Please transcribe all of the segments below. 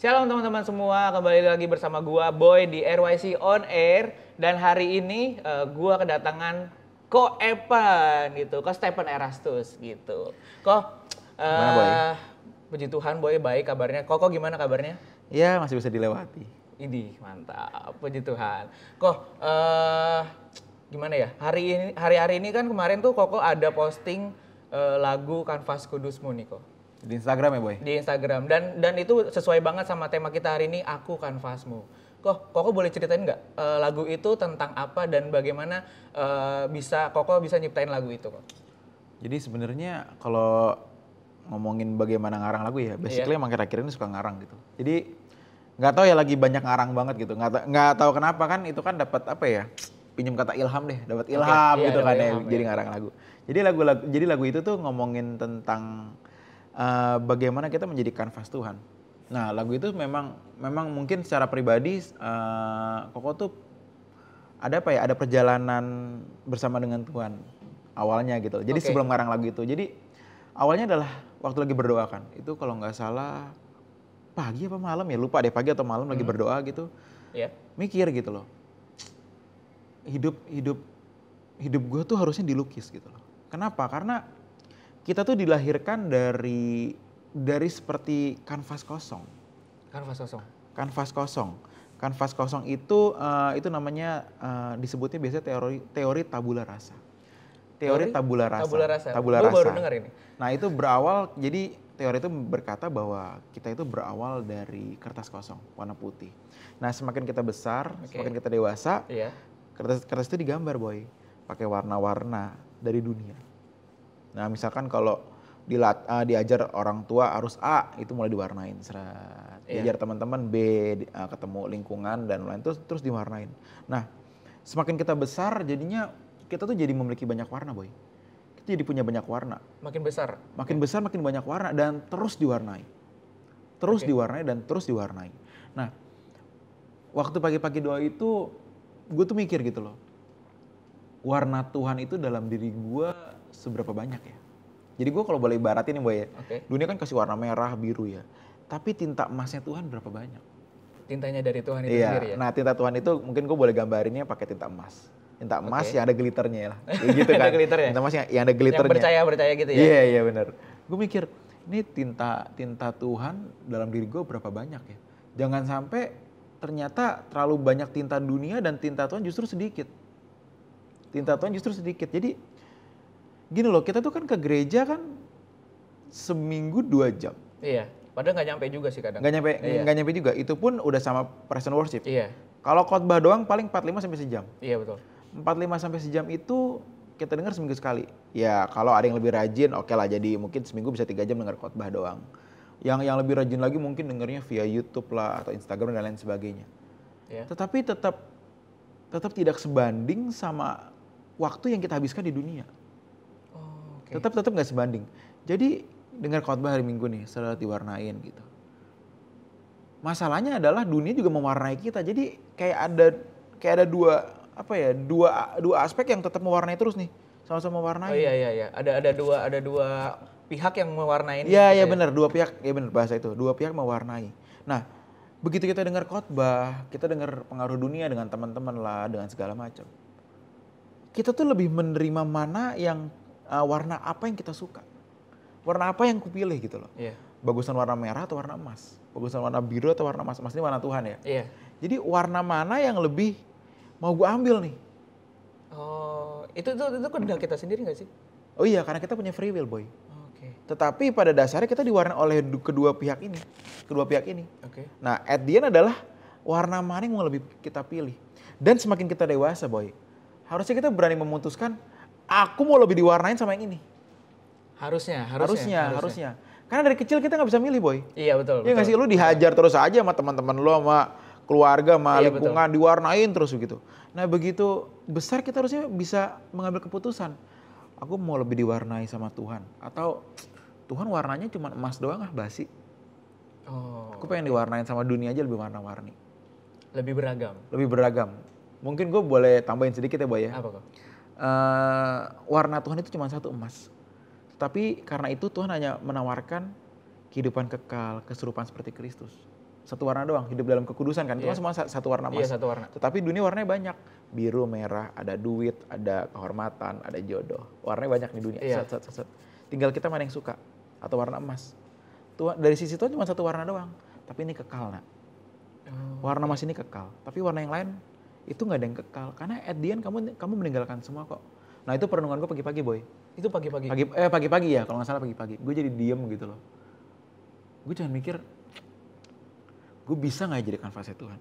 Shalom teman-teman semua, kembali lagi bersama gua Boy di RYC On Air dan hari ini uh, gua kedatangan Ko Evan gitu, Ko Stephen Erastus gitu. Ko uh, Boy? Eh, puji Tuhan Boy baik kabarnya. Ko, Ko gimana kabarnya? Ya masih bisa dilewati. Ini mantap, puji Tuhan. Ko, uh, gimana ya? Hari ini hari-hari ini kan kemarin tuh Koko ada posting uh, lagu Kanvas Kudusmu nih, Ko. Di Instagram ya, Boy? Di Instagram. Dan dan itu sesuai banget sama tema kita hari ini, Aku Kanvasmu. Kok, Koko boleh ceritain nggak e, lagu itu tentang apa dan bagaimana e, bisa Koko bisa nyiptain lagu itu, Kok? Jadi sebenarnya kalau ngomongin bagaimana ngarang lagu ya, basically yeah. emang kira-kira ini suka ngarang gitu. Jadi nggak tahu ya lagi banyak ngarang banget gitu. Nggak nggak tahu kenapa kan itu kan dapat apa ya? pinjam kata ilham deh, dapat ilham okay. Iya, gitu yeah, kan ya, ilham, ya, jadi iya. ngarang lagu. Jadi lagu, lagu jadi lagu itu tuh ngomongin tentang Eh, bagaimana kita menjadi kanvas Tuhan. Nah lagu itu memang memang mungkin secara pribadi uh, Koko tuh ada apa ya ada perjalanan bersama dengan Tuhan awalnya gitu. Jadi okay. sebelum ngarang lagu itu, jadi awalnya adalah waktu lagi berdoa kan. Itu kalau nggak salah pagi apa malam ya lupa deh pagi atau malam hmm. lagi berdoa gitu yeah. mikir gitu loh hidup hidup hidup gue tuh harusnya dilukis gitu loh kenapa karena kita tuh dilahirkan dari dari seperti kanvas kosong. Kanvas kosong. Kanvas kosong. Kanvas kosong itu uh, itu namanya uh, disebutnya biasanya teori teori tabula rasa. Teori, teori tabula rasa. Tabula rasa. Tabula rasa. baru dengar ini. Nah, itu berawal jadi teori itu berkata bahwa kita itu berawal dari kertas kosong warna putih. Nah, semakin kita besar, okay. semakin kita dewasa, yeah. kertas kertas itu digambar, boy, pakai warna-warna dari dunia Nah misalkan kalau dilat, uh, diajar orang tua harus A itu mulai diwarnain serat. Yeah. Diajar teman-teman B uh, ketemu lingkungan dan lain terus terus diwarnain. Nah semakin kita besar jadinya kita tuh jadi memiliki banyak warna boy. Kita jadi punya banyak warna. Makin besar. Makin okay. Iya. besar makin banyak warna dan terus diwarnai. Terus okay. diwarnai dan terus diwarnai. Nah waktu pagi-pagi doa itu gue tuh mikir gitu loh warna Tuhan itu dalam diri gue seberapa banyak ya. Jadi gue kalau boleh ibaratin ini Boy ya. Okay. Dunia kan kasih warna merah, biru ya. Tapi tinta emasnya Tuhan berapa banyak? Tintanya dari Tuhan itu iya. sendiri ya? Nah, tinta Tuhan itu mungkin gue boleh gambarinnya pakai tinta emas. Tinta emas okay. yang ada glitternya lah. gitu kan. glitter ya? Tinta emas yang, yang ada glitternya. Yang percaya-percaya gitu ya? Iya, yeah, iya yeah, bener. Gue mikir, ini tinta tinta Tuhan dalam diri gue berapa banyak ya? Jangan sampai ternyata terlalu banyak tinta dunia dan tinta Tuhan justru sedikit. Tinta Tuhan justru sedikit. Jadi gini loh kita tuh kan ke gereja kan seminggu dua jam. Iya. Padahal nggak nyampe juga sih kadang. Nggak nyampe, iya. nggak iya. nyampe juga. Itu pun udah sama present worship. Iya. Kalau khotbah doang paling 45 sampai sejam. Iya betul. 45 sampai sejam itu kita dengar seminggu sekali. Ya kalau ada yang lebih rajin, oke okay lah. Jadi mungkin seminggu bisa tiga jam dengar khotbah doang. Yang yang lebih rajin lagi mungkin dengarnya via YouTube lah atau Instagram dan lain sebagainya. Iya. Tetapi tetap tetap tidak sebanding sama waktu yang kita habiskan di dunia. Okay. Tetap tetap nggak sebanding. Jadi dengar khotbah hari Minggu nih, setelah diwarnain gitu. Masalahnya adalah dunia juga mewarnai kita. Jadi kayak ada kayak ada dua apa ya dua dua aspek yang tetap mewarnai terus nih sama-sama mewarnai. Oh iya iya iya ada ada dua ada dua pihak yang mewarnai. Iya gitu iya ya? benar dua pihak ya benar bahasa itu dua pihak mewarnai. Nah begitu kita dengar khotbah kita dengar pengaruh dunia dengan teman-teman lah dengan segala macam kita tuh lebih menerima mana yang uh, warna apa yang kita suka. Warna apa yang kupilih gitu loh. Yeah. Bagusan warna merah atau warna emas? Bagusan warna biru atau warna emas? Emas ini warna Tuhan ya. Yeah. Jadi warna mana yang lebih mau gue ambil nih? Oh, itu itu, itu kendal kita sendiri nggak sih? Oh iya, karena kita punya free will, boy. Okay. Tetapi pada dasarnya kita diwarnai oleh kedua pihak ini, kedua pihak ini. Oke. Okay. Nah, at the end adalah warna mana yang mau lebih kita pilih. Dan semakin kita dewasa, boy, harusnya kita berani memutuskan aku mau lebih diwarnain sama yang ini. Harusnya, harusnya, harusnya. harusnya. Karena dari kecil kita nggak bisa milih, boy. Iya betul. Iya nggak sih, lu dihajar terus aja sama teman-teman lu sama keluarga, sama iya, lingkungan betul. diwarnain terus begitu. Nah begitu besar kita harusnya bisa mengambil keputusan. Aku mau lebih diwarnai sama Tuhan atau Tuhan warnanya cuma emas doang ah basi. Oh. Aku pengen diwarnain sama dunia aja lebih warna-warni. Lebih beragam. Lebih beragam. Mungkin gue boleh tambahin sedikit ya, boy ya. Apa kok? uh, warna Tuhan itu cuma satu emas. Tapi karena itu Tuhan hanya menawarkan kehidupan kekal, keserupaan seperti Kristus. Satu warna doang, hidup dalam kekudusan kan. Itu iya. yeah. semua satu warna emas. Yeah, satu warna. Tetapi dunia warnanya banyak. Biru, merah, ada duit, ada kehormatan, ada jodoh. Warnanya banyak di dunia. Yeah. Iya. Set, set, set, Tinggal kita mana yang suka atau warna emas. Tuhan, dari sisi Tuhan cuma satu warna doang. Tapi ini kekal, nak. Oh. Warna emas ini kekal, tapi warna yang lain itu nggak ada yang kekal karena at the end kamu kamu meninggalkan semua kok nah itu perenungan gue pagi-pagi boy itu pagi-pagi pagi eh pagi-pagi ya kalau nggak salah pagi-pagi gue jadi diem gitu loh gue jangan mikir gue bisa nggak jadi kanvasnya Tuhan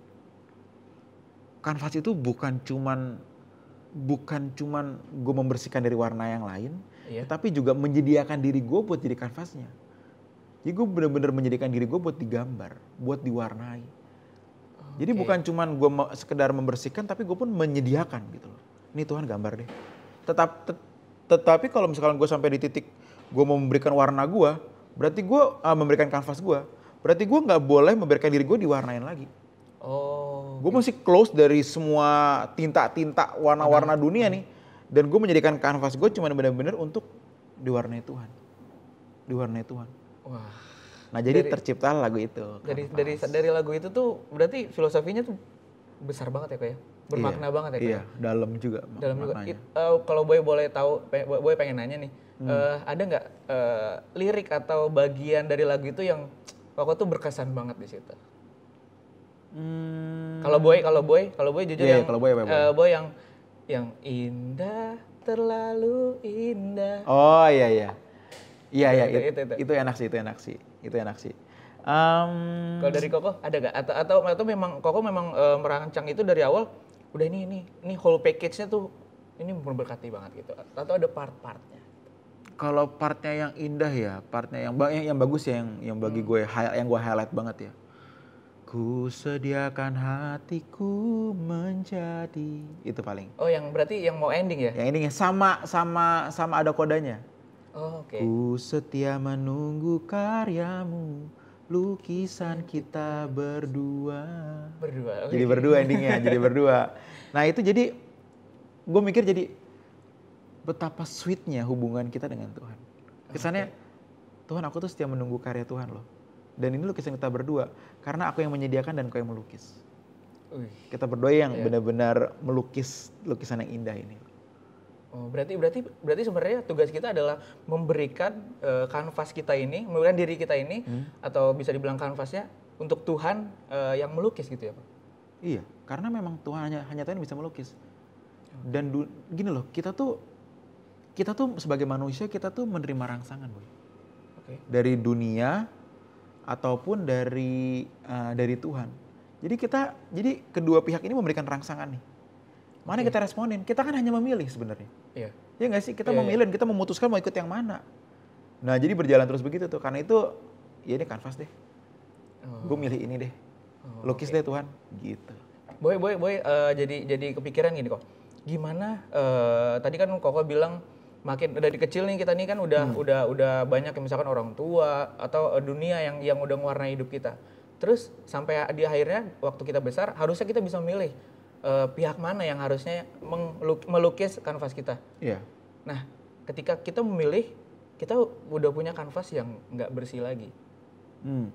kanvas itu bukan cuman bukan cuman gue membersihkan dari warna yang lain, iya. tapi juga menyediakan diri gue buat jadi kanvasnya. Jadi gue bener-bener menyediakan diri gue buat digambar, buat diwarnai. Jadi okay. bukan cuman gue sekedar membersihkan, tapi gue pun menyediakan gitu loh. Ini Tuhan gambar deh. Tetap, te tetapi kalau misalkan gue sampai di titik gue mau memberikan warna gue, berarti gue uh, ah, memberikan kanvas gue. Berarti gue nggak boleh memberikan diri gue diwarnain lagi. Oh. Gue gitu. masih close dari semua tinta-tinta warna-warna dunia nih. Dan gue menjadikan kanvas gue cuma benar-benar untuk diwarnai Tuhan. Diwarnai Tuhan. Wah Nah jadi dari, tercipta lagu itu. Dari dari dari lagu itu tuh berarti filosofinya tuh besar banget ya kayak ya? bermakna iya, banget ya kayak Iya, ya? dalam juga. Dalam juga. It, uh, kalau boy boleh tahu, boy, pengen nanya nih, hmm. uh, ada nggak uh, lirik atau bagian dari lagu itu yang pokoknya tuh berkesan banget di situ? Hmm. Kalau boy, kalau boy, kalau boy jujur yeah, yang iya, kalau boy, boy, boy. Uh, boy yang yang indah terlalu indah. Oh iya iya. Iya iya itu, itu enak sih, itu enak sih itu enak sih um, kalau dari koko ada gak atau atau, atau memang koko memang e, merancang itu dari awal udah ini ini ini whole package-nya tuh ini berkati banget gitu atau ada part-partnya kalau partnya yang indah ya partnya yang yang, yang bagus ya yang yang bagi hmm. gue yang gue highlight banget ya Ku sediakan hatiku menjadi itu paling. Oh, yang berarti yang mau ending ya? Yang endingnya sama sama sama ada kodenya. Oh, okay. Ku setia menunggu karyamu, lukisan kita berdua. Berdua. Okay. Jadi berdua endingnya, jadi berdua. Nah itu jadi gue mikir jadi betapa sweetnya hubungan kita dengan Tuhan. Kesannya okay. Tuhan aku tuh setia menunggu karya Tuhan loh. Dan ini lukisan kita berdua karena aku yang menyediakan dan kau yang melukis. Kita berdua yang iya. benar-benar melukis lukisan yang indah ini. Oh, berarti berarti berarti sebenarnya tugas kita adalah memberikan eh, kanvas kita ini, memberikan diri kita ini hmm. atau bisa dibilang kanvasnya untuk Tuhan uh, yang melukis gitu ya, Pak. Iya, karena memang Tuhan hanya hanya Tuhan yang bisa melukis. Oh. Dan du, gini loh, kita tuh kita tuh sebagai manusia kita tuh menerima rangsangan, Boy. Okay. Dari dunia ataupun dari uh, dari Tuhan. Jadi kita jadi kedua pihak ini memberikan rangsangan nih Mana yeah. kita responin? Kita kan hanya memilih sebenarnya. Iya. Yeah. Ya nggak sih? Kita yeah, memilih iya. dan yeah. kita memutuskan mau ikut yang mana. Nah jadi berjalan terus begitu tuh. Karena itu ya ini kanvas deh. Oh. Gue milih ini deh. Oh, Lukis okay. deh Tuhan. Gitu. Boy, boy, boy. Uh, jadi jadi kepikiran gini kok. Gimana? Uh, tadi kan Koko bilang makin dari kecil nih kita nih kan udah hmm. udah udah banyak ya, misalkan orang tua atau eh, dunia yang yang udah mewarnai hidup kita. Terus sampai di akhirnya waktu kita besar harusnya kita bisa memilih uh, pihak mana yang harusnya melukis kanvas kita. Iya. Nah, ketika kita memilih, kita udah punya kanvas yang nggak bersih lagi. Hmm.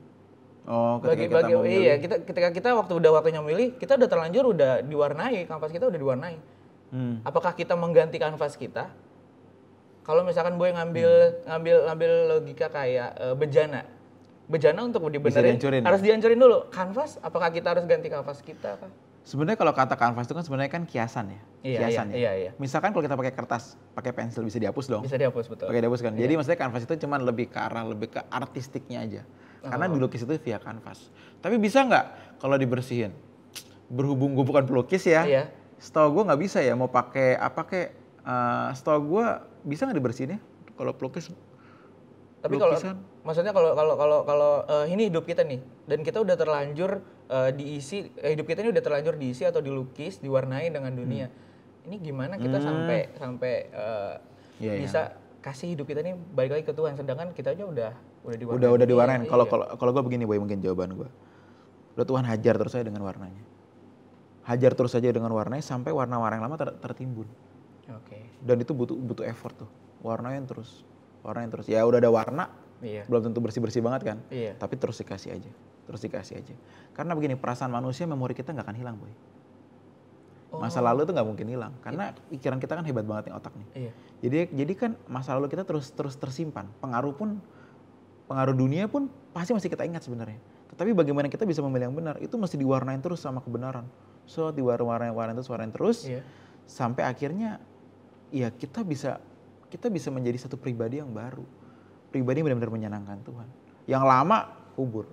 Oh, ketika bagi, kita bagi, memilih. Iya, kita, ketika kita waktu udah waktunya memilih, kita udah terlanjur udah diwarnai, kanvas kita udah diwarnai. Hmm. Apakah kita mengganti kanvas kita? Kalau misalkan gue ngambil hmm. ngambil ngambil logika kayak uh, bejana, bejana untuk dibenerin dihancurin, ya? harus ya? dihancurin dulu. Kanvas, apakah kita harus ganti kanvas kita? Apa? Sebenarnya kalau kata kanvas itu kan sebenarnya kan kiasan ya. Iya, iya kiasan iya, ya. Iya, iya. Misalkan kalau kita pakai kertas, pakai pensil bisa dihapus dong. Bisa dihapus betul. Pakai dihapus kan. Iya. Jadi maksudnya kanvas itu cuma lebih ke arah lebih ke artistiknya aja. Karena oh. dilukis itu via kanvas. Tapi bisa nggak kalau dibersihin? Berhubung gue bukan pelukis ya. Iya. Setahu gue nggak bisa ya mau pakai apa kayak uh, eh, setahu gue bisa nggak dibersihin ya? Kalau pelukis tapi kalau maksudnya kalau kalau kalau kalau uh, ini hidup kita nih dan kita udah terlanjur uh, diisi eh, hidup kita ini udah terlanjur diisi atau dilukis, diwarnai dengan dunia. Hmm. Ini gimana kita hmm. sampai sampai uh, yeah, bisa yeah. kasih hidup kita ini balik lagi ke Tuhan sedangkan kita aja udah udah diwarnai. Udah udah diwarnain. Iya, iya. Kalau kalau kalau gue begini boy mungkin jawaban gue. udah Tuhan hajar terus saya dengan warnanya. Hajar terus saja dengan warnanya sampai warna-warna yang lama ter, tertimbun. Oke. Okay. Dan itu butuh butuh effort tuh. yang terus. yang terus. Ya udah ada warna, Iya. Belum tentu bersih-bersih banget kan? Iya. Tapi terus dikasih aja terus dikasih aja. Karena begini perasaan manusia memori kita nggak akan hilang boy. Oh. Masa lalu itu nggak mungkin hilang karena yeah. pikiran kita kan hebat banget nih otak nih. Yeah. Jadi jadi kan masa lalu kita terus terus tersimpan. Pengaruh pun pengaruh dunia pun pasti masih kita ingat sebenarnya. Tetapi bagaimana kita bisa memilih yang benar itu mesti diwarnain terus sama kebenaran. So diwarnain-warnain terus, warnain terus yeah. sampai akhirnya ya kita bisa kita bisa menjadi satu pribadi yang baru. Pribadi yang benar-benar menyenangkan Tuhan. Yang lama kubur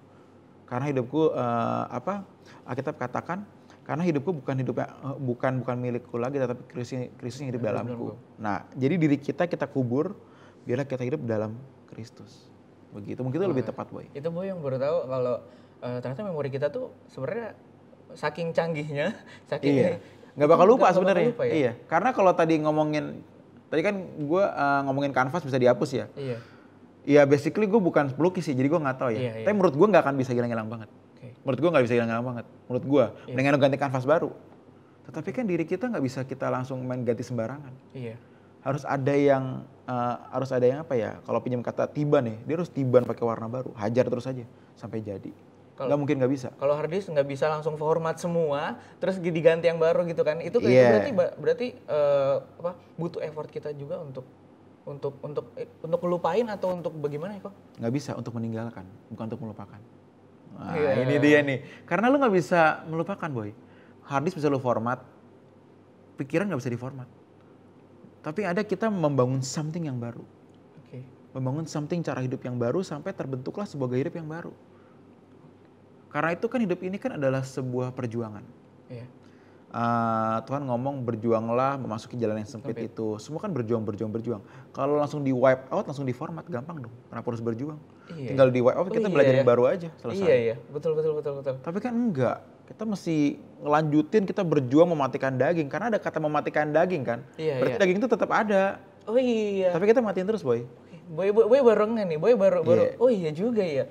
karena hidupku uh, apa Alkitab katakan karena hidupku bukan hidup eh, bukan bukan milikku lagi tetapi Kristus Kristus yang hidup dalamku. Nah, jadi diri kita kita kubur biarlah kita hidup dalam Kristus. Begitu. Mungkin itu lebih tepat, Boy. Itu Boy yang baru tahu kalau uh, ternyata memori kita tuh sebenarnya saking canggihnya, saking iya. nggak bakal lupa sebenarnya. Ya? Iya. Karena kalau tadi ngomongin tadi kan gue uh, ngomongin kanvas bisa dihapus ya. Iya. Iya, basically gue bukan pelukis sih, jadi gue nggak tahu ya. Yeah, yeah. Tapi menurut gue nggak akan bisa hilang-hilang banget. Okay. Menurut gue nggak bisa hilang-hilang banget. Menurut gue, iya. yeah. mendingan ganti kanvas baru. Tetapi kan diri kita nggak bisa kita langsung main ganti sembarangan. Iya. Yeah. Harus ada yang uh, harus ada yang apa ya? Kalau pinjam kata tiba nih, dia harus tiban pakai warna baru. Hajar terus aja sampai jadi. Kalo, gak mungkin gak bisa. Kalau harddisk nggak bisa langsung format semua, terus diganti yang baru gitu kan? Itu yeah. Iya. berarti berarti uh, apa? Butuh effort kita juga untuk untuk untuk untuk melupain atau untuk bagaimana ya kok? Nggak bisa untuk meninggalkan, bukan untuk melupakan. Nah, yeah. ini dia nih. Karena lu nggak bisa melupakan, boy. hardis bisa lu format, pikiran nggak bisa diformat. Tapi ada kita membangun something yang baru. Okay. Membangun something cara hidup yang baru sampai terbentuklah sebuah gaya hidup yang baru. Karena itu kan hidup ini kan adalah sebuah perjuangan. Yeah Uh, ah, Tuhan ngomong berjuanglah memasuki jalan yang sempit, sempit. itu. Semua kan berjuang, berjuang, berjuang. Kalau langsung di wipe out, langsung di format, gampang dong. Kenapa harus berjuang? Iya. Tinggal di wipe out, oh kita oh, iya, belajar yang baru aja. Selesai. Iya, iya. Betul, betul, betul, betul. Tapi kan enggak. Kita mesti ngelanjutin, kita berjuang mematikan daging. Karena ada kata mematikan daging kan. Iya, iya. Berarti iya. daging itu tetap ada. Oh iya. Tapi kita matiin terus, Boy. Boy, boy, boy barengan nih. Boy baru, baru. Iya. Oh iya juga ya.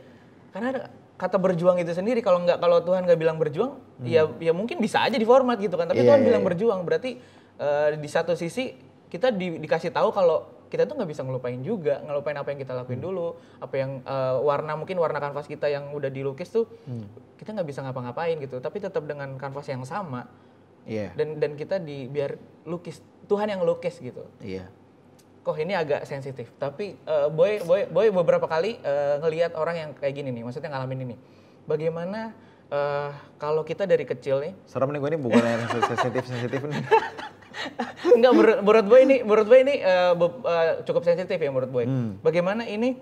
Karena ada, kata berjuang itu sendiri kalau nggak kalau Tuhan nggak bilang berjuang hmm. ya ya mungkin bisa aja di format gitu kan tapi yeah, Tuhan yeah, bilang yeah. berjuang berarti uh, di satu sisi kita di, dikasih tahu kalau kita tuh nggak bisa ngelupain juga ngelupain apa yang kita lakuin hmm. dulu apa yang uh, warna mungkin warna kanvas kita yang udah dilukis tuh hmm. kita nggak bisa ngapa-ngapain gitu tapi tetap dengan kanvas yang sama yeah. dan dan kita di biar lukis Tuhan yang lukis gitu yeah kok ini agak sensitif. Tapi uh, boy boy boy beberapa kali uh, ngelihat orang yang kayak gini nih, maksudnya ngalamin ini. Bagaimana uh, kalau kita dari kecil nih? Serem nih gue ini bukan yang sensitif sensitif nih. Enggak menurut, menurut gue ini menurut boy ini uh, uh, cukup sensitif ya menurut boy. Hmm. Bagaimana ini?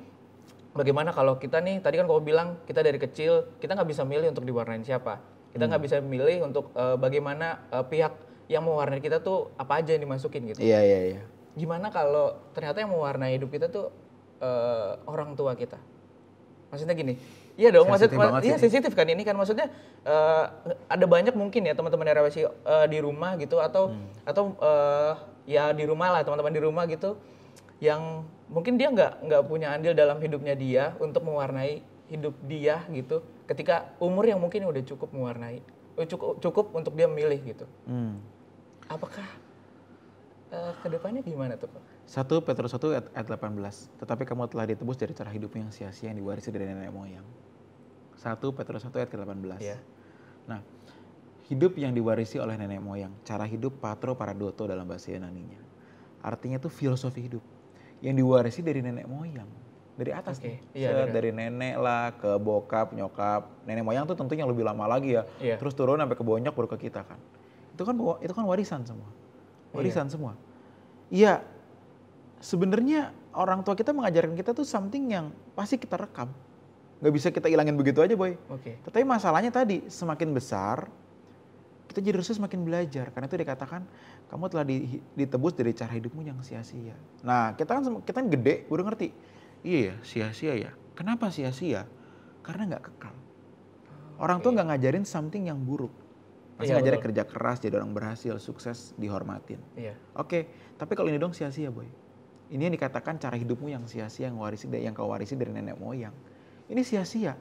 Bagaimana kalau kita nih tadi kan kau bilang kita dari kecil kita nggak bisa milih untuk diwarnain siapa. Kita nggak hmm. bisa milih untuk uh, bagaimana uh, pihak yang mewarnai kita tuh apa aja yang dimasukin gitu. Iya iya iya gimana kalau ternyata yang mewarnai hidup kita tuh uh, orang tua kita maksudnya gini iya dong sensitif maksud iya sensitif kan ini kan maksudnya uh, ada banyak mungkin ya teman-teman RWC uh, eh, di rumah gitu atau hmm. atau uh, ya di rumah lah teman-teman di rumah gitu yang mungkin dia nggak nggak punya andil dalam hidupnya dia untuk mewarnai hidup dia gitu ketika umur yang mungkin udah cukup mewarnai cukup cukup untuk dia memilih gitu hmm. apakah Eh, kedepannya gimana tuh Pak? Satu Petrus 1 ayat, 18. Tetapi kamu telah ditebus dari cara hidup yang sia-sia yang diwarisi dari nenek moyang. 1 Petrus 1 ayat 18 Ya. Nah, hidup yang diwarisi oleh nenek moyang, cara hidup patro paradoto dalam bahasa Yunaninya. Artinya itu filosofi hidup yang diwarisi dari nenek moyang dari atas okay. nih. Iya, dari nenek lah ke bokap, nyokap. Nenek moyang tuh tentunya lebih lama lagi ya. Iya. Terus turun sampai ke bonyok baru ke kita kan. Itu kan itu kan warisan semua. Iya. warisan iya. semua. Iya, sebenarnya orang tua kita mengajarkan kita tuh something yang pasti kita rekam. Nggak bisa kita ilangin begitu aja, Boy. Oke. Okay. Tetapi masalahnya tadi, semakin besar, kita jadi harusnya semakin belajar. Karena itu dikatakan, kamu telah ditebus dari cara hidupmu yang sia-sia. Nah, kita kan kita kan gede, udah ngerti. Iya ya, sia-sia ya. Kenapa sia-sia? Karena nggak kekal. Orang okay. tua nggak ngajarin something yang buruk Pasti iya, kerja keras, jadi orang berhasil, sukses, dihormatin. Iya. Oke, tapi kalau ini dong sia-sia boy. Ini yang dikatakan cara hidupmu yang sia-sia, yang, warisi, yang kau warisi dari nenek moyang. Ini sia-sia.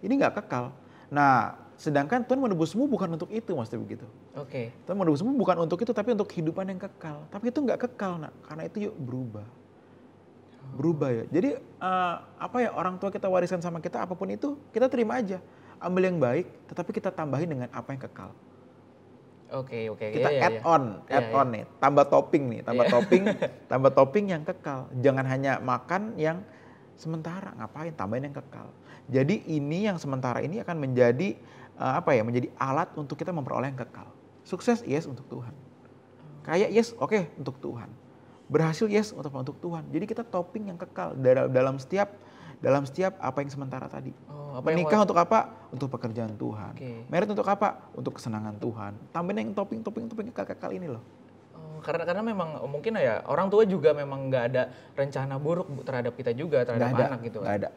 Ini nggak kekal. Nah, sedangkan Tuhan menebusmu bukan untuk itu, maksudnya begitu. Oke. Okay. Tuhan menebusmu bukan untuk itu, tapi untuk kehidupan yang kekal. Tapi itu nggak kekal, nak. Karena itu yuk berubah berubah ya. Jadi uh, apa ya orang tua kita wariskan sama kita apapun itu kita terima aja ambil yang baik, tetapi kita tambahin dengan apa yang kekal. Oke, okay, oke. Okay. Kita yeah, iya, add yeah. on, iya, add yeah, on yeah. nih, tambah topping nih, tambah yeah. topping, tambah topping yang kekal. Jangan hanya makan yang sementara, ngapain tambahin yang kekal. Jadi ini yang sementara ini akan menjadi uh, apa ya? Menjadi alat untuk kita memperoleh yang kekal. Sukses yes untuk Tuhan. Kayak yes, oke okay, untuk Tuhan. Berhasil yes untuk untuk Tuhan. Jadi kita topping yang kekal dalam setiap dalam setiap apa yang sementara tadi. Oh, apa Menikah yang... untuk apa? Untuk pekerjaan Tuhan. Okay. Merit untuk apa? Untuk kesenangan Tuhan. Tambahin yang topping-topping-topping kali kakak ini loh. Oh, karena karena memang oh, mungkin ya orang tua juga memang nggak ada rencana buruk terhadap kita juga terhadap gak anak gitu gitu. Nggak ada.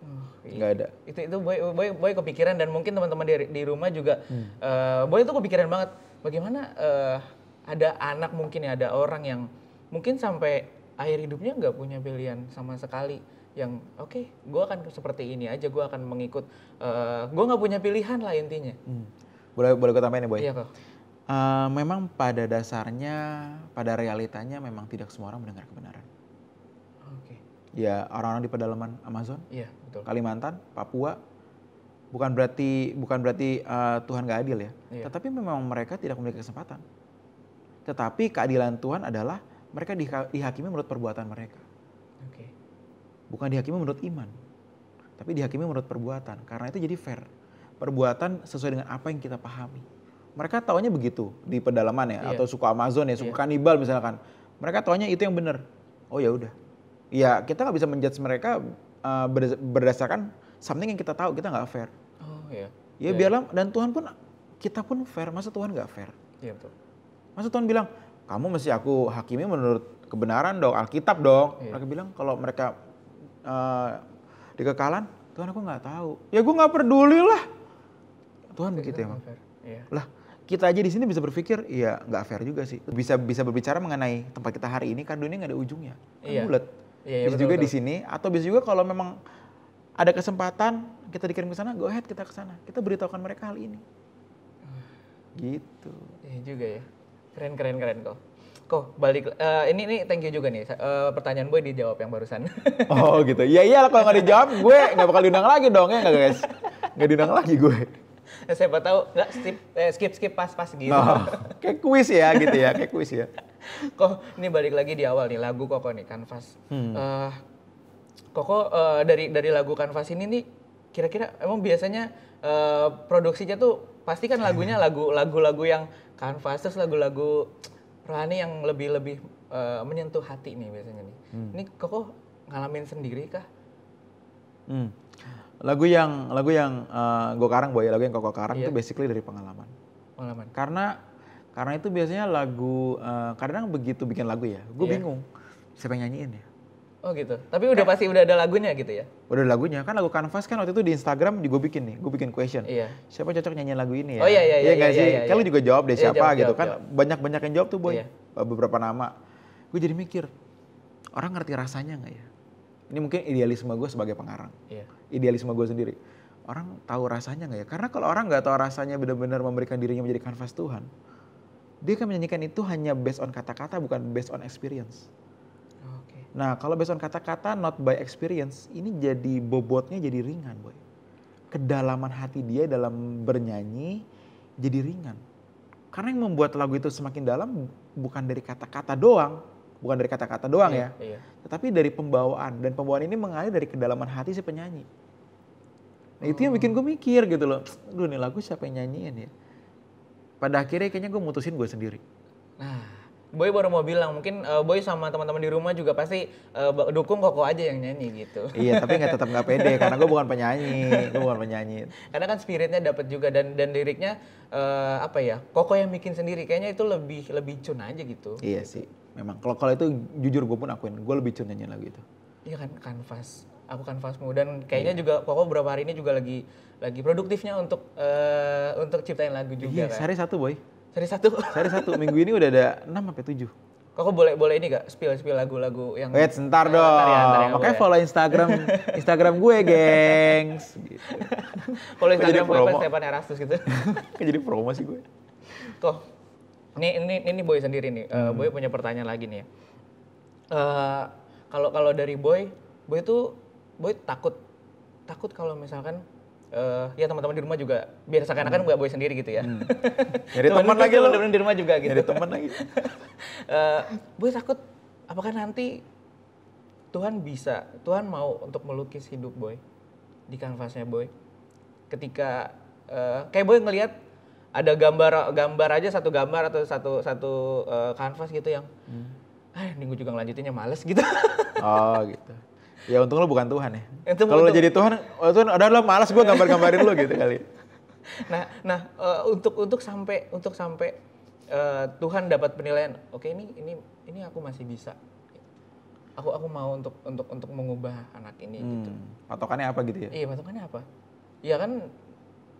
Oh, iya. Nggak ada. Itu itu boy, boy, boy kepikiran dan mungkin teman-teman di, di rumah juga hmm. uh, boy itu kepikiran banget bagaimana uh, ada anak mungkin ya ada orang yang mungkin sampai akhir hidupnya nggak punya pilihan sama sekali yang oke okay, gue akan seperti ini aja gue akan mengikut uh, eh, gue nggak punya pilihan lah intinya hmm. boleh boleh gue tambahin ya boy iya kok uh, eh, memang pada dasarnya pada realitanya memang tidak semua orang mendengar kebenaran oke okay. ya orang-orang di pedalaman Amazon iya betul Kalimantan Papua bukan berarti bukan berarti uh, Tuhan gak adil ya iya. tetapi memang mereka tidak memiliki kesempatan tetapi keadilan Tuhan adalah mereka dihakimi menurut perbuatan mereka oke Bukan dihakimi menurut iman, tapi dihakimi menurut perbuatan. Karena itu jadi fair. Perbuatan sesuai dengan apa yang kita pahami. Mereka taunya begitu di pedalaman ya, yeah. atau suku Amazon ya, suku yeah. kanibal misalkan. Mereka taunya itu yang benar. Oh ya udah. Ya kita nggak bisa menjudge mereka uh, berdasarkan something yang kita tahu. Kita nggak fair. Oh iya. Ya iya, iya, biarlah dan Tuhan pun kita pun fair. Masa Tuhan nggak fair? Iya betul. Masa Tuhan bilang, kamu mesti aku hakimi menurut kebenaran dong, Alkitab dong. Iya. Mereka bilang kalau mereka Eh, di kekalan? Tuhan aku nggak tahu. Ya gue nggak peduli lah. Tuhan begitu emang. Ya. Iya. Lah kita aja di sini bisa berpikir, ya nggak fair juga sih. Bisa bisa berbicara mengenai tempat kita hari ini karena dunia nggak ada ujungnya, kan iya. bulat. Iya, iya bisa betul, juga di sini atau bisa juga kalau memang ada kesempatan kita dikirim ke sana, go ahead kita ke sana. Kita beritahukan mereka hal ini. Iya gitu. Iya juga ya. Keren keren keren kok. Kok balik uh, ini ini thank you juga nih uh, pertanyaan gue dijawab yang barusan. oh gitu. Iya iya kalau nggak dijawab gue nggak bakal diundang lagi dong ya nggak guys. Nggak diundang lagi gue. Eh, siapa tahu nggak skip eh, skip skip pas pas gitu. Oh, kayak kuis ya gitu ya kayak kuis ya. Kok ini balik lagi di awal nih lagu Koko nih kanvas. Hmm. Uh, Koko uh, dari dari lagu kanvas ini nih kira-kira emang biasanya uh, produksinya tuh pasti kan lagunya lagu lagu-lagu yang kanvas terus lagu-lagu rohani nah, yang lebih lebih uh, menyentuh hati nih biasanya nih. Hmm. Ini kok ngalamin sendiri kah? Hmm. Lagu yang lagu yang uh, eh, gue karang boy, lagu yang koko karang itu iya. basically dari pengalaman. Pengalaman. Karena karena itu biasanya lagu uh, kadang begitu bikin lagu ya, gue iya. bingung siapa yang nyanyiin ya. Oh gitu. Tapi udah nah. pasti udah ada lagunya gitu ya? Udah ada lagunya. Kan lagu kanvas kan waktu itu di Instagram gue bikin nih. Gue bikin question. Iya. Siapa cocok nyanyi lagu ini ya? Oh iya iya iya. Iya gak iya, sih? Iya, kan iya, kan juga jawab deh iya, siapa jawab, gitu. Jawab, kan banyak-banyak yang jawab tuh Boy. Iya. Eh, beberapa nama. Gue jadi mikir, orang ngerti rasanya nggak ya? Ini mungkin idealisme gue sebagai pengarang. Iya. Idealisme gue sendiri. Orang tahu rasanya nggak ya? Karena kalau orang nggak tahu rasanya benar-benar memberikan dirinya menjadi kanvas Tuhan, dia kan menyanyikan itu hanya based on kata-kata bukan based on experience. Nah, kalau besok kata-kata not by experience, ini jadi bobotnya jadi ringan, boy. Kedalaman hati dia dalam bernyanyi jadi ringan. Karena yang membuat lagu itu semakin dalam bukan dari kata-kata doang, bukan dari kata-kata doang iya, ya, iya. tetapi dari pembawaan dan pembawaan ini mengalir dari kedalaman hati si penyanyi. Nah, hmm. itu yang hmm. bikin gue mikir gitu loh. Duh, nih lagu siapa yang nyanyiin ya? Pada akhirnya kayaknya gue mutusin gue sendiri. Nah, Boy baru mau bilang mungkin uh, Boy sama teman-teman di rumah juga pasti uh, dukung Koko aja yang nyanyi gitu. Iya, tapi nggak tetap nggak pede karena gue bukan penyanyi, gue bukan penyanyi. Karena kan spiritnya dapat juga dan dan liriknya uh, apa ya? Koko yang bikin sendiri kayaknya itu lebih lebih cun aja gitu. Iya gitu. sih, memang. Kalau kalau itu jujur gue pun akuin, gue lebih cun nyanyi lagi itu. Iya kan kanvas aku kanvasmu dan kayaknya iya. juga koko beberapa hari ini juga lagi lagi produktifnya untuk uh, untuk ciptain lagu juga iya, kan. sehari satu boy Seri satu. Seri satu. Minggu ini udah ada enam sampai tujuh. Kok boleh boleh ini gak spill spill lagu-lagu yang Wait, sebentar ya, ya, dong. Oke, ya, ntar ya, follow Instagram Instagram gue, gengs. Gitu. follow Instagram gue pas Stefan Erastus gitu. jadi promo sih gue. Tuh. Ini ini ini Boy sendiri nih. Eh, hmm. Uh, Boy punya pertanyaan lagi nih ya. Eh, kalau uh, kalau dari Boy, Boy tuh Boy takut takut kalau misalkan uh, ya teman-teman di rumah juga biar seakan-akan hmm. nggak hmm. boy sendiri gitu ya. Hmm. Jadi teman lagi lo. Teman di rumah juga gitu. Jadi teman lagi. uh, boy takut apakah nanti Tuhan bisa, Tuhan mau untuk melukis hidup boy di kanvasnya boy. Ketika uh, kayak boy ngelihat ada gambar gambar aja satu gambar atau satu satu kanvas gitu yang hmm. ah minggu juga ngelanjutinnya males gitu. oh gitu. Ya untung lo bukan Tuhan ya. Kalau lo jadi Tuhan, oh, Tuhan ada lo malas gue gambar-gambarin lo gitu kali. Nah, nah uh, untuk untuk sampai untuk sampai uh, Tuhan dapat penilaian, oke okay, ini ini ini aku masih bisa. Aku aku mau untuk untuk untuk mengubah anak ini hmm. gitu. Patokannya apa gitu ya? Iya, patokannya apa? Ya kan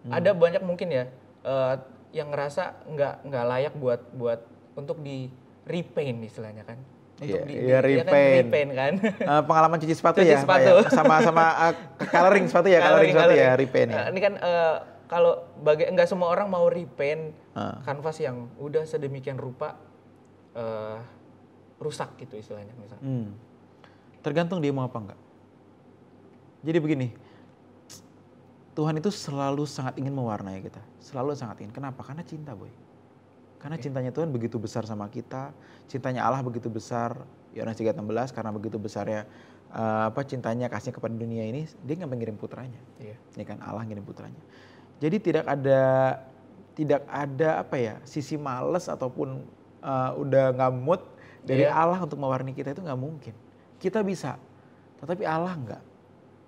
hmm. ada banyak mungkin ya uh, yang ngerasa nggak nggak layak buat buat untuk di repaint istilahnya kan Iya, untuk yeah, di, yeah, di, kan repaint. kan repaint kan. Uh, pengalaman cuci sepatu ya, sepatu. Ya? Sama sama uh, coloring sepatu ya, coloring, coloring sepatu ya, repaint ya. Uh, ini kan uh, kalau bagi nggak semua orang mau repaint uh. kanvas yang udah sedemikian rupa uh, rusak gitu istilahnya misalnya. Hmm. Tergantung dia mau apa enggak. Jadi begini, Tuhan itu selalu sangat ingin mewarnai kita. Selalu sangat ingin. Kenapa? Karena cinta, Boy. Karena okay. cintanya Tuhan begitu besar sama kita, cintanya Allah begitu besar, Yohanes 3:16 karena begitu besarnya uh, apa cintanya kasih kepada dunia ini, dia nggak mengirim putranya. Iya. Yeah. Ini kan Allah ngirim putranya. Jadi tidak ada tidak ada apa ya sisi males ataupun uh, udah nggak mood dari iya. Allah untuk mewarnai kita itu nggak mungkin. Kita bisa, tetapi Allah nggak.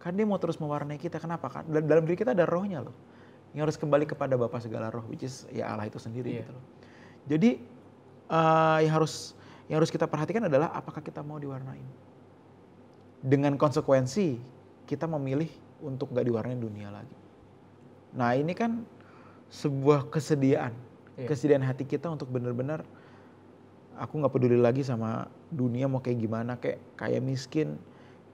Kan dia mau terus mewarnai kita. Kenapa? Kan dalam diri kita ada rohnya loh. Yang harus kembali kepada Bapak segala roh, which is ya Allah itu sendiri yeah. gitu loh. Jadi uh, yang harus yang harus kita perhatikan adalah apakah kita mau diwarnain. Dengan konsekuensi kita memilih untuk nggak diwarnain dunia lagi. Nah ini kan sebuah kesediaan, yeah. kesediaan hati kita untuk benar-benar aku nggak peduli lagi sama dunia mau kayak gimana, kayak kayak miskin,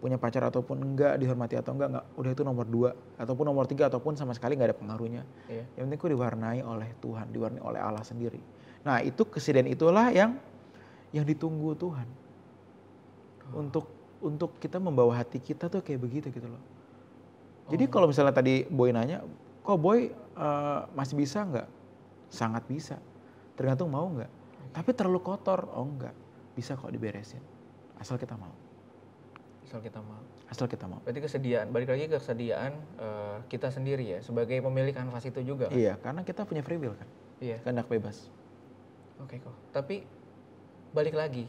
punya pacar ataupun enggak, dihormati atau enggak, enggak udah itu nomor dua, ataupun nomor tiga, ataupun sama sekali nggak ada pengaruhnya. Yeah. Yang penting aku diwarnai oleh Tuhan, diwarnai oleh Allah sendiri Nah itu kesedihan itulah yang yang ditunggu Tuhan. Oh. Untuk untuk kita membawa hati kita tuh kayak begitu gitu loh. Jadi oh. kalau misalnya tadi Boy nanya, kok Boy uh, masih bisa nggak? Sangat bisa. Tergantung mau nggak. Iya. Tapi terlalu kotor, oh nggak Bisa kok diberesin. Asal kita mau. Asal kita mau. Asal kita mau. Berarti kesediaan, balik lagi ke kesediaan uh, eh, kita sendiri ya, sebagai pemilik kanvas itu juga kan? Iya, karena kita punya free will kan. Iya. Kehendak bebas oke okay, kok tapi balik lagi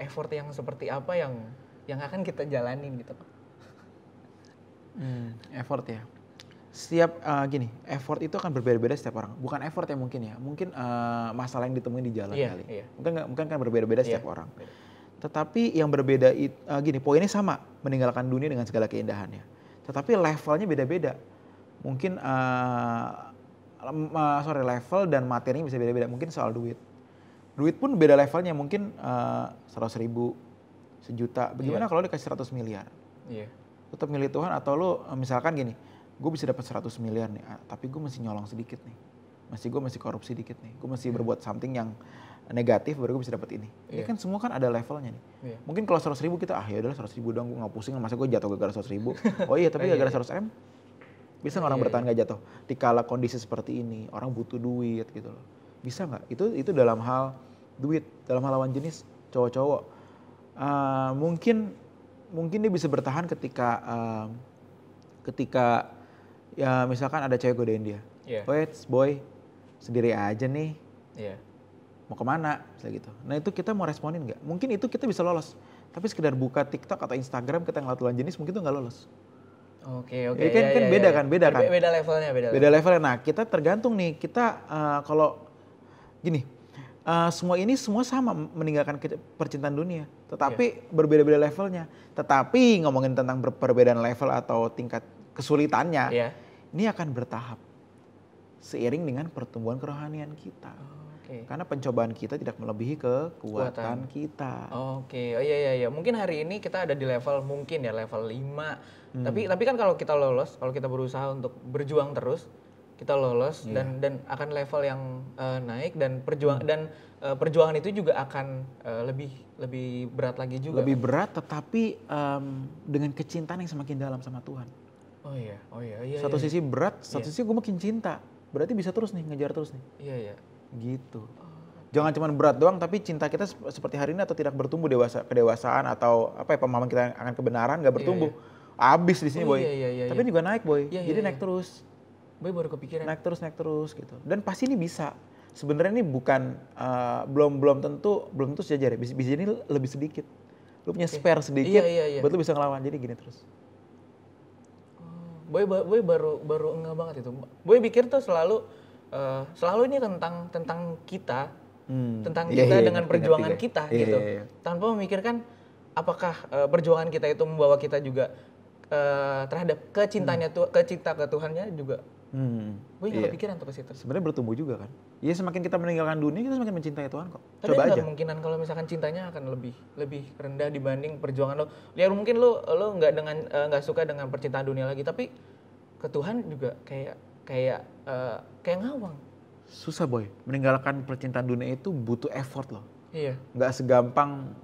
effort yang seperti apa yang yang akan kita jalanin gitu kok hmm, effort ya setiap uh, gini effort itu akan berbeda-beda setiap orang bukan effort ya mungkin ya mungkin uh, masalah yang ditemuin di jalan yeah, kali yeah. mungkin mungkin kan berbeda-beda setiap yeah. orang tetapi yang berbeda it, uh, gini poinnya sama meninggalkan dunia dengan segala keindahannya tetapi levelnya beda-beda mungkin uh, uh, sorry level dan materinya bisa beda-beda. Mungkin soal duit. Duit pun beda levelnya mungkin eh, seratus uh, ribu, sejuta. Bagaimana yeah. kalau dikasih 100 miliar? Yeah. Tetap milih Tuhan atau lo eh, misalkan gini, gue bisa dapat 100 miliar nih, ah, tapi gue masih nyolong sedikit nih. Masih gue masih korupsi dikit nih. Gue masih yeah. berbuat something yang negatif baru gue bisa dapat ini. Yeah. Ini iya. kan semua kan ada levelnya nih. Yeah. Mungkin kalau seratus ribu kita ah ya udah seratus ribu dong gue nggak pusing masa gue jatuh gara-gara seratus ribu. Oh iya tapi iya. gara-gara seratus m bisa nggak orang yeah. bertahan nggak jatuh? di kala kondisi seperti ini, orang butuh duit gitu loh. Bisa nggak? Itu itu dalam hal duit, dalam hal lawan jenis cowok-cowok. Uh, mungkin mungkin dia bisa bertahan ketika uh, ketika ya misalkan ada cewek godain dia. Yeah. Iya. Wait, boy, sendiri aja nih. Yeah. Mau kemana? Misalnya gitu. Nah itu kita mau responin nggak? Mungkin itu kita bisa lolos. Tapi sekedar buka TikTok atau Instagram kita ngeliat lawan jenis mungkin itu nggak lolos. Oke oke. Ya, kan ya, kan ya, beda ya. kan ya. beda kan. Beda levelnya beda. Beda levelnya. Nah kita tergantung nih kita uh, kalau gini uh, semua ini semua sama meninggalkan percintaan dunia, tetapi yeah. berbeda-beda levelnya. Tetapi ngomongin tentang perbedaan level atau tingkat kesulitannya, yeah. ini akan bertahap seiring dengan pertumbuhan kerohanian kita. Oh. Okay. Karena pencobaan kita tidak melebihi kekuatan kita. Oke, okay. oh iya iya iya. Mungkin hari ini kita ada di level mungkin ya level 5. Hmm. Tapi tapi kan kalau kita lolos, kalau kita berusaha untuk berjuang terus, kita lolos yeah. dan dan akan level yang uh, naik dan perjuang hmm. dan uh, perjuangan itu juga akan uh, lebih lebih berat lagi juga. Lebih berat tetapi um, dengan kecintaan yang semakin dalam sama Tuhan. Oh iya, oh iya, iya. Satu iya, sisi berat, satu iya. sisi gue makin cinta. Berarti bisa terus nih ngejar terus nih. Iya, iya. Gitu. Jangan cuma berat doang, tapi cinta kita seperti hari ini atau tidak bertumbuh dewasa kedewasaan atau apa ya pemahaman kita akan kebenaran nggak iya, bertumbuh. Iya, iya. Abis di sini, oh, boy. Iya, iya, iya tapi iya. juga naik, boy. Iya, iya, Jadi iya. naik terus. Boy baru kepikiran. Naik terus, naik terus gitu. Dan pasti ini bisa. Sebenarnya ini bukan uh, belum belum tentu belum tentu sejajar ya. Bisa, bisa ini lebih sedikit. Lu punya okay. spare sedikit, iya, iya, iya. buat bisa ngelawan. Jadi gini terus. Oh, boy, boy baru baru enggak banget itu. Boy pikir tuh selalu Eh, selalu ini tentang tentang kita, hmm. tentang yeah, kita yeah, dengan yeah, perjuangan yeah, kita yeah, gitu, yeah, yeah. tanpa memikirkan apakah uh, perjuangan kita itu membawa kita juga uh, terhadap kecintanya hmm. tuh kecinta ke Tuhannya juga Hmm. Gue yeah. iya. kepikiran tuh ke situ. Sebenarnya bertumbuh juga kan. Iya semakin kita meninggalkan dunia kita semakin mencintai Tuhan kok. Tapi Coba aja. kemungkinan kalau misalkan cintanya akan lebih lebih rendah dibanding perjuangan lo. Ya mungkin lo lo nggak dengan nggak uh, suka dengan percintaan dunia lagi tapi ke Tuhan juga kayak kayak uh, kayak ngawang. Susah boy, meninggalkan percintaan dunia itu butuh effort loh. Iya. Gak segampang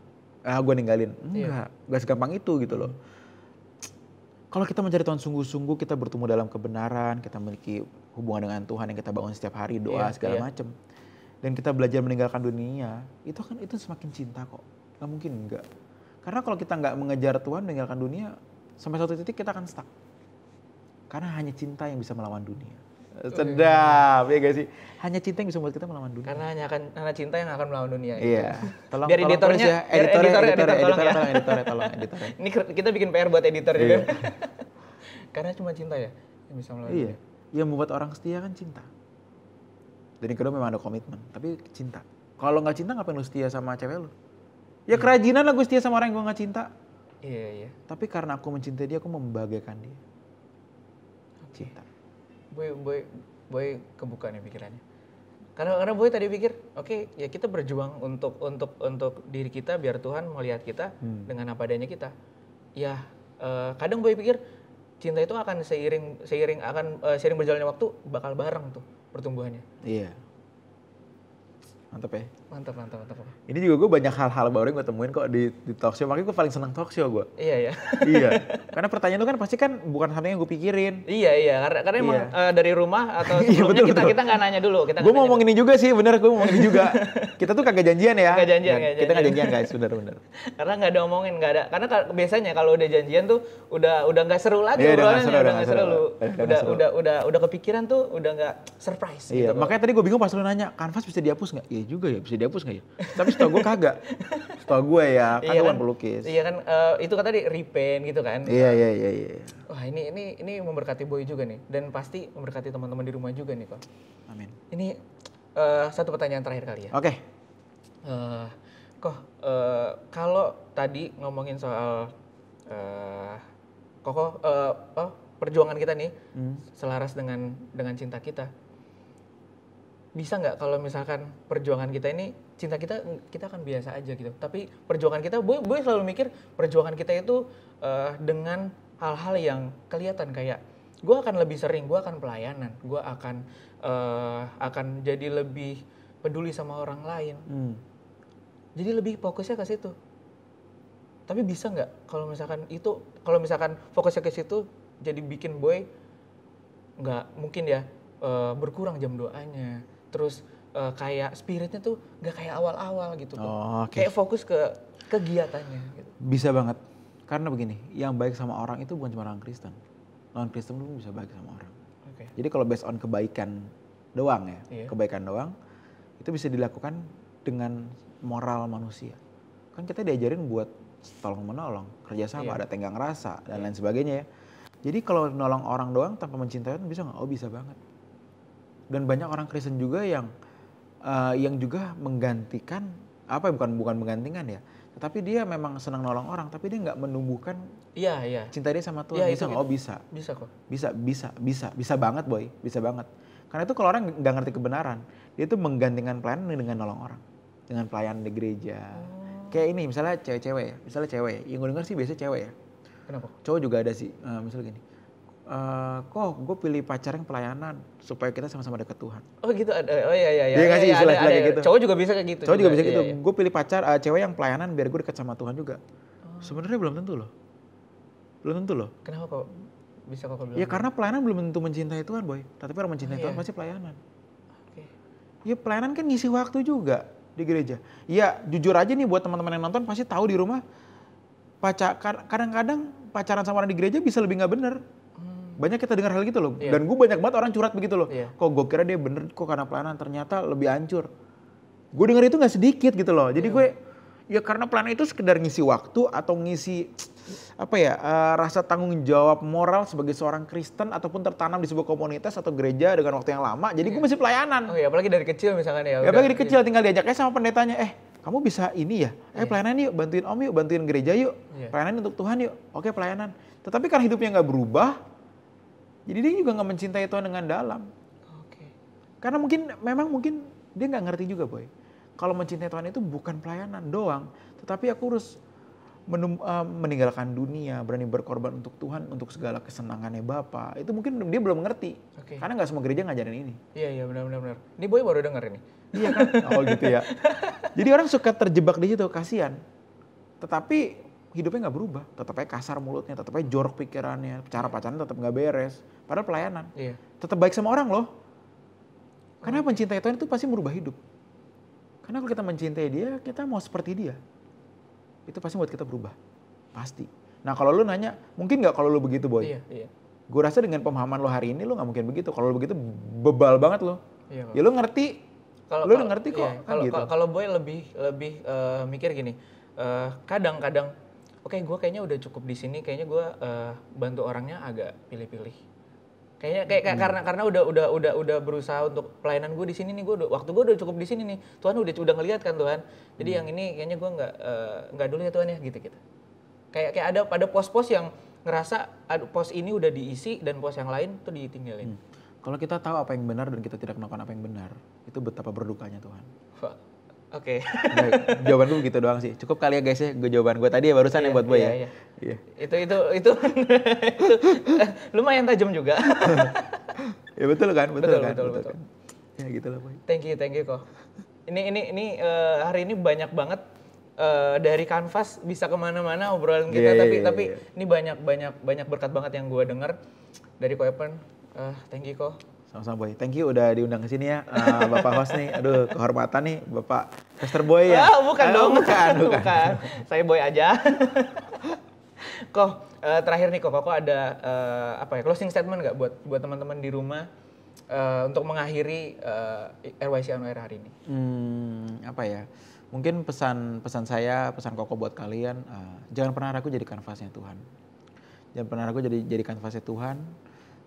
ah gue ninggalin, enggak, iya. gak segampang itu gitu loh. Kalau kita mencari Tuhan sungguh-sungguh, kita bertemu dalam kebenaran, kita memiliki hubungan dengan Tuhan yang kita bangun setiap hari, doa iya, segala iya. macam. Dan kita belajar meninggalkan dunia, itu kan itu semakin cinta kok. Gak mungkin enggak. Karena kalau kita nggak mengejar Tuhan, meninggalkan dunia, sampai satu titik kita akan stuck. Karena hanya cinta yang bisa melawan dunia. Eh, sedap, ya gak sih? Hanya cinta yang bisa membuat kita melawan dunia. Karena hanya akan karena cinta yang akan melawan dunia. Gitu. Iya. Tolong biar ya. editornya, ya. editor, editor, editor, tolong, editor, tolong, editor, tolong, editor. Ini kita bikin PR buat editor juga. Gitu. Iya. karena cuma cinta ya yang bisa melawan iya. Yang membuat orang setia kan cinta. Dan yang kedua memang ada komitmen, tapi cinta. Kalau nggak cinta ngapain lu setia sama cewek lu? Ya iya. kerajinan lah gue setia sama orang yang gue gak cinta. Iya, iya. Tapi karena aku mencintai dia, aku membahagiakan dia cinta boy boy boy kebuka nih pikirannya karena karena boy tadi pikir oke okay, ya kita berjuang untuk untuk untuk diri kita biar Tuhan melihat kita hmm. dengan apa adanya kita ya uh, kadang boy pikir cinta itu akan seiring seiring akan uh, seiring berjalannya waktu bakal bareng tuh pertumbuhannya iya mantap ya mantap mantap mantap ini juga gue banyak hal-hal baru yang gue temuin kok di, di talk show makanya gue paling senang talk show gue iya iya iya karena pertanyaan itu kan pasti kan bukan hal yang gue pikirin iya iya karena karena iya. emang uh, dari rumah atau iya, betul, kita betul. kita nggak nanya dulu kita gue mau ngomong ini juga sih bener gue mau ngomong ini juga kita tuh kagak janjian ya kagak janjian, janjian. kita nggak janjian guys bener bener karena nggak ada omongin nggak ada karena biasanya kalau udah janjian tuh udah udah nggak seru lagi iya, udah nggak seru udah seru, lu udah udah udah udah kepikiran tuh udah nggak surprise iya gitu makanya tadi gue bingung pas lu nanya kanvas bisa dihapus nggak iya juga ya bisa dihapus nggak ya? Tapi setahu gue kagak. Setahu gue ya, iya kan iya kan, pelukis. Iya kan, uh, itu kan tadi repaint gitu kan. Iya, iya, iya. iya. Wah ini ini ini memberkati Boy juga nih. Dan pasti memberkati teman-teman di rumah juga nih kok. Amin. Ini uh, satu pertanyaan terakhir kali ya. Oke. Okay. Uh, eh, kok, uh, kalau tadi ngomongin soal... Uh, kok uh, oh, perjuangan kita nih hmm. selaras dengan dengan cinta kita bisa nggak kalau misalkan perjuangan kita ini cinta kita kita akan biasa aja gitu tapi perjuangan kita boy boy selalu mikir perjuangan kita itu uh, dengan hal-hal yang kelihatan kayak gue akan lebih sering gue akan pelayanan gue akan uh, akan jadi lebih peduli sama orang lain hmm. jadi lebih fokusnya ke situ tapi bisa nggak kalau misalkan itu kalau misalkan fokusnya ke situ jadi bikin boy nggak mungkin ya eh, berkurang jam doanya terus uh, kayak spiritnya tuh gak kayak awal-awal gitu oh, okay. kayak fokus ke kegiatannya gitu. bisa banget karena begini yang baik sama orang itu bukan cuma orang Kristen non Kristen pun bisa baik sama orang okay. jadi kalau based on kebaikan doang ya yeah. kebaikan doang itu bisa dilakukan dengan moral manusia kan kita diajarin buat tolong menolong kerjasama yeah. ada tenggang rasa dan yeah. lain sebagainya ya jadi kalau nolong orang doang tanpa mencintai bisa nggak oh bisa banget dan banyak orang Kristen juga yang uh, yang juga menggantikan apa ya, bukan bukan menggantikan ya tetapi dia memang senang nolong orang tapi dia nggak menumbuhkan iya iya cinta dia sama Tuhan ya, bisa nggak oh bisa bisa kok bisa bisa bisa bisa banget boy bisa banget karena itu kalau orang nggak ngerti kebenaran dia tuh menggantikan pelayanan dengan nolong orang dengan pelayanan di gereja oh. kayak ini misalnya cewek-cewek ya misalnya cewek ya. yang gue dengar sih biasanya cewek ya kenapa cowok juga ada sih uh, eh, misalnya gini Uh, kok gue pilih pacar yang pelayanan supaya kita sama-sama dekat Tuhan. Oh gitu, oh iya iya iya. Dia ngasih istilah iya, istilah kayak gitu. Cowok juga bisa kayak gitu. Cowok juga, juga bisa iya, gitu. Iya, iya. Gue pilih pacar uh, cewek yang pelayanan biar gue dekat sama Tuhan juga. Oh. Sebenarnya belum tentu loh. Belum tentu loh. Kenapa kok bisa kok belum? Ya karena pelayanan belum tentu mencintai Tuhan, boy. Tapi orang mencintai oh, iya. Tuhan pasti pelayanan. Oke. Okay. Ya pelayanan kan ngisi waktu juga di gereja. Ya jujur aja nih buat teman-teman yang nonton pasti tahu di rumah pacar kadang-kadang pacaran sama orang di gereja bisa lebih nggak bener banyak kita dengar hal gitu loh yeah. dan gue banyak banget orang curhat begitu loh yeah. kok gue kira dia bener kok karena pelayanan ternyata lebih hancur gue dengar itu nggak sedikit gitu loh jadi yeah. gue ya karena pelayanan itu sekedar ngisi waktu atau ngisi apa ya uh, rasa tanggung jawab moral sebagai seorang Kristen ataupun tertanam di sebuah komunitas atau gereja dengan waktu yang lama jadi yeah. gue iya. masih pelayanan oh ya apalagi dari kecil misalkan ya, ya apalagi dari iya. kecil tinggal tinggal diajaknya eh, sama pendetanya eh kamu bisa ini ya eh yeah. pelayanan yuk bantuin om yuk bantuin gereja yuk yeah. pelayanan untuk Tuhan yuk oke pelayanan tetapi karena hidupnya nggak berubah jadi dia juga nggak mencintai Tuhan dengan dalam. Okay. Karena mungkin memang mungkin dia nggak ngerti juga boy. Kalau mencintai Tuhan itu bukan pelayanan doang, tetapi aku harus menum, uh, meninggalkan dunia, berani berkorban untuk Tuhan, untuk segala kesenangannya Bapa. Itu mungkin dia belum ngerti. Okay. Karena nggak semua gereja ngajarin ini. Iya, iya benar benar benar. Ini boy baru denger ini. Iya kan? Oh gitu ya. Jadi orang suka terjebak di situ, kasihan. Tetapi hidupnya nggak berubah, tetap kasar mulutnya, tetap jorok pikirannya, cara pacaran tetap nggak beres. Padahal pelayanan. Iya. Tetap baik sama orang loh. Karena mencintai Tuhan itu pasti merubah hidup. Karena kalau kita mencintai dia, kita mau seperti dia. Itu pasti buat kita berubah. Pasti. Nah kalau lu nanya, mungkin gak kalau lu begitu Boy? Iya, iya. Gue rasa dengan pemahaman lo hari ini lo gak mungkin begitu. Kalau lo begitu bebal banget lo. Iya, ya lo ngerti. Kalau lo kalo, ngerti kok. Iya, kan kalau gitu. kalau Boy lebih lebih uh, mikir gini. Eh, kadang-kadang, uh, oke okay, gue kayaknya udah cukup di sini. Kayaknya gue uh, bantu orangnya agak pilih-pilih kayaknya kayak hmm. karena karena udah udah udah udah berusaha untuk pelayanan gue di sini nih gue waktu gue udah cukup di sini nih Tuhan udah udah ngelihat kan Tuhan jadi hmm. yang ini kayaknya gue nggak eh, nggak uh, dulu ya Tuhan ya gitu gitu kayak kayak ada pada pos-pos yang ngerasa pos ini udah diisi dan pos yang lain tuh ditinggalin hmm. kalau kita tahu apa yang benar dan kita tidak melakukan apa yang benar itu betapa berdukanya Tuhan Oke. Okay. nah, jawaban gue begitu doang sih. Cukup kali ya guys ya, gue jawaban gue tadi ya barusan yeah, yang buat gue yeah, ya. Iya. Yeah. Iya, iya. iya. Itu itu itu, itu eh, lumayan tajam juga. ya betul kan, betul, betul kan, betul, betul, betul. Kan. Ya gitu lah Thank you, thank you kok. Ini ini ini uh, hari ini banyak banget uh, dari kanvas bisa kemana-mana obrolan kita, yeah, tapi yeah, tapi yeah. ini banyak banyak banyak berkat banget yang gue dengar dari Koepen. Uh, thank you kok. Sama-sama Boy. Thank you udah diundang ke sini ya, uh, Bapak host nih. Aduh, kehormatan nih Bapak Pastor Boy ya. Oh, bukan ah, dong. Bukan, bukan. bukan. Saya Boy aja. Kok uh, eh, terakhir nih kok, kok ada uh, apa ya closing statement nggak buat buat teman-teman di rumah uh, untuk mengakhiri uh, RYC Anwar hari ini? Hmm, apa ya? Mungkin pesan-pesan saya, pesan Koko buat kalian, uh, jangan pernah ragu jadi kanvasnya Tuhan. Jangan pernah ragu jadi jadi kanvasnya Tuhan.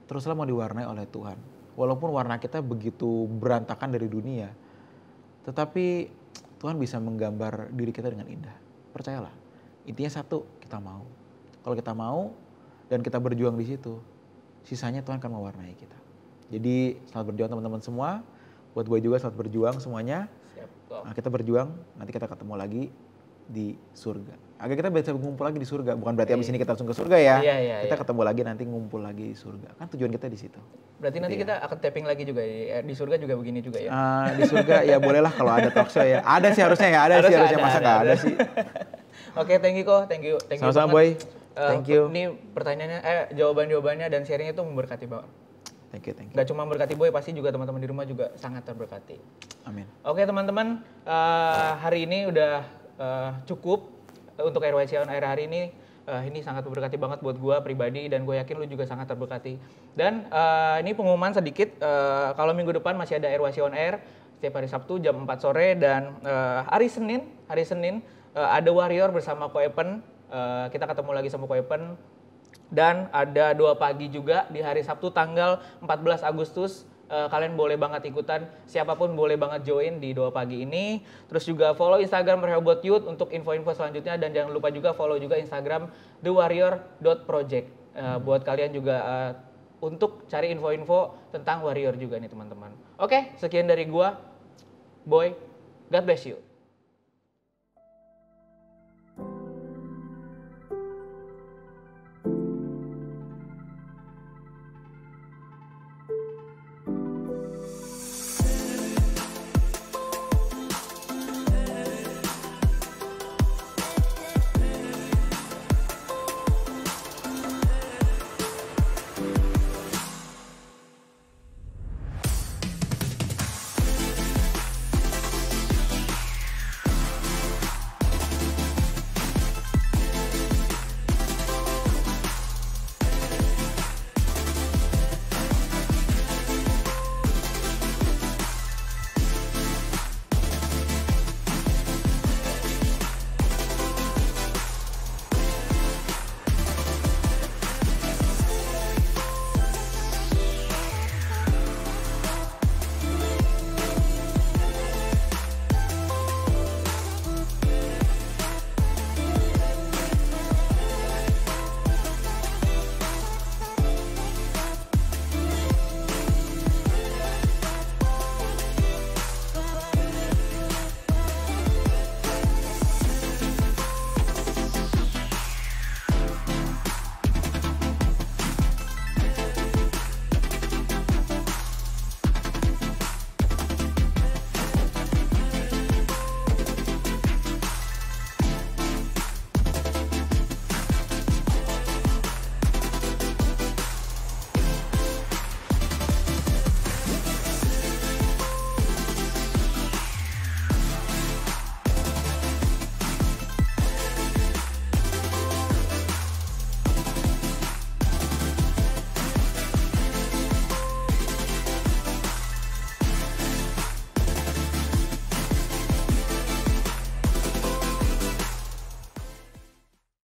Teruslah mau diwarnai oleh Tuhan walaupun warna kita begitu berantakan dari dunia, tetapi Tuhan bisa menggambar diri kita dengan indah. Percayalah, intinya satu, kita mau. Kalau kita mau dan kita berjuang di situ, sisanya Tuhan akan mewarnai kita. Jadi selamat berjuang teman-teman semua. Buat gue juga selamat berjuang semuanya. nah, kita berjuang, nanti kita ketemu lagi di surga. Agar kita bisa ngumpul lagi di surga. Bukan berarti habis iya. ini kita langsung ke surga ya. Iya, iya, kita iya. ketemu lagi nanti ngumpul lagi di surga. Kan tujuan kita di situ. Berarti gitu nanti ya. kita akan tapping lagi juga ya. eh, Di surga juga begini juga ya. Uh, di surga ya bolehlah kalau ada talk show ya. Ada sih harusnya ya. Ada Harus sih harusnya ada, masa ada, ada, ada sih. Oke, okay, thank you kok. Thank you. Thank you Sama-sama, Boy. Uh, thank you. Ini pertanyaannya, eh jawaban-jawabannya dan sharingnya itu memberkati banget. Thank you, thank you. Gak cuma berkati boy, pasti juga teman-teman di rumah juga sangat terberkati. Amin. Oke teman-teman, uh, hari ini udah uh, cukup eh, untuk RYC on air hari ini uh, ini sangat berkati banget buat gue pribadi dan gue yakin lu juga sangat terberkati. Dan uh, ini pengumuman sedikit, uh, kalau minggu depan masih ada RYC On Air setiap hari Sabtu jam 4 sore dan uh, hari Senin, hari Senin uh, ada Warrior bersama Koepen. Uh, kita ketemu lagi sama Koepen dan ada dua pagi juga di hari Sabtu tanggal 14 Agustus uh, kalian boleh banget ikutan siapapun boleh banget join di doa pagi ini terus juga follow Instagram Rehobot Youth untuk info-info selanjutnya dan jangan lupa juga follow juga Instagram thewarrior.project uh, hmm. buat kalian juga uh, untuk cari info-info tentang warrior juga nih teman-teman. Oke, sekian dari gua. Boy, God bless you.